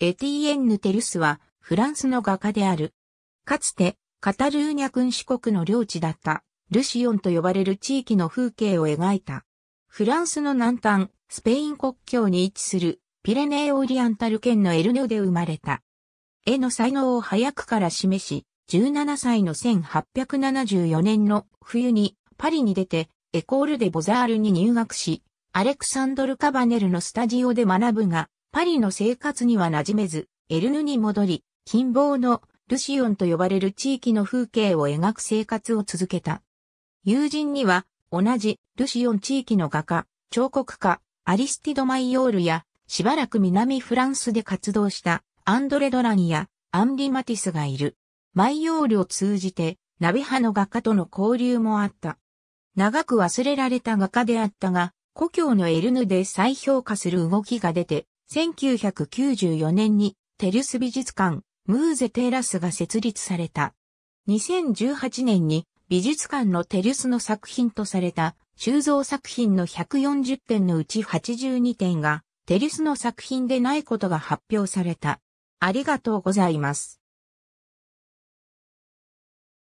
エティエンヌ・テルスは、フランスの画家である。かつて、カタルーニャ君主国の領地だった、ルシオンと呼ばれる地域の風景を描いた。フランスの南端、スペイン国境に位置する、ピレネーオリアンタル県のエルニョで生まれた。絵の才能を早くから示し、17歳の1874年の冬にパリに出てエコールでボザールに入学し、アレクサンドル・カバネルのスタジオで学ぶが、パリの生活には馴染めず、エルヌに戻り、近傍のルシオンと呼ばれる地域の風景を描く生活を続けた。友人には、同じルシオン地域の画家、彫刻家、アリスティド・マイオールや、しばらく南フランスで活動したアンドレ・ドランやアンリ・マティスがいる。マイオールを通じて、ナビ派の画家との交流もあった。長く忘れられた画家であったが、故郷のエルヌで再評価する動きが出て、1994年にテルス美術館、ムーゼテーラスが設立された。2018年に美術館のテルスの作品とされた収蔵作品の140点のうち82点がテルスの作品でないことが発表された。ありがとうございます。